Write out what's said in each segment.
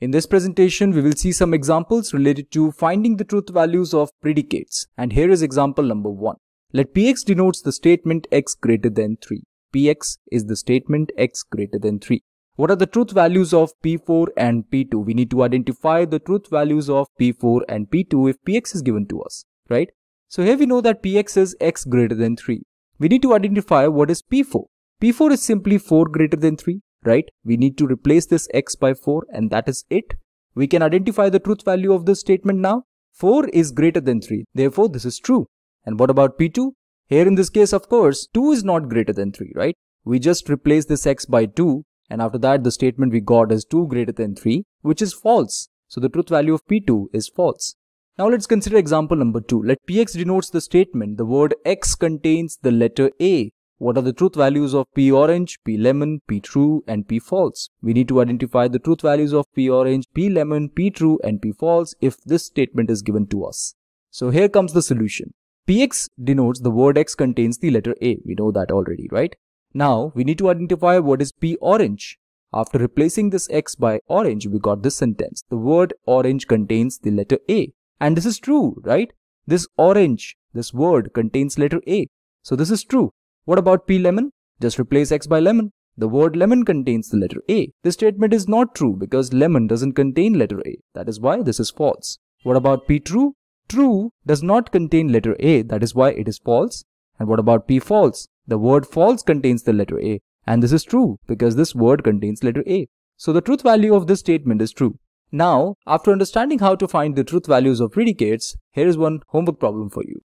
In this presentation, we will see some examples related to finding the truth values of predicates. And here is example number 1. Let px denotes the statement x greater than 3. px is the statement x greater than 3. What are the truth values of p4 and p2? We need to identify the truth values of p4 and p2 if px is given to us, right? So here we know that px is x greater than 3. We need to identify what is p4. p4 is simply 4 greater than 3 right? We need to replace this x by 4 and that is it. We can identify the truth value of this statement now. 4 is greater than 3. Therefore, this is true. And what about P2? Here in this case, of course, 2 is not greater than 3, right? We just replace this x by 2 and after that the statement we got is 2 greater than 3 which is false. So the truth value of P2 is false. Now let's consider example number 2. Let Px denotes the statement the word x contains the letter A what are the truth values of P orange, P lemon, P true and P false? We need to identify the truth values of P orange, P lemon, P true and P false if this statement is given to us. So here comes the solution. Px denotes the word x contains the letter A. We know that already, right? Now we need to identify what is P orange. After replacing this x by orange, we got this sentence. The word orange contains the letter A. And this is true, right? This orange, this word contains letter A. So this is true. What about P lemon? Just replace x by lemon. The word lemon contains the letter A. This statement is not true because lemon doesn't contain letter A. That is why this is false. What about P true? True does not contain letter A. That is why it is false. And what about P false? The word false contains the letter A. And this is true because this word contains letter A. So the truth value of this statement is true. Now, after understanding how to find the truth values of predicates, here is one homework problem for you.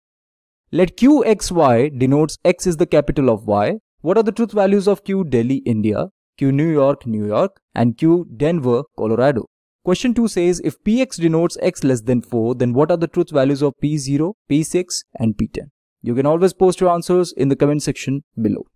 Let QXY denotes X is the capital of Y. What are the truth values of Q Delhi, India, Q New York, New York, and Q Denver, Colorado? Question 2 says if Px denotes X less than 4, then what are the truth values of P0, P6, and P10? You can always post your answers in the comment section below.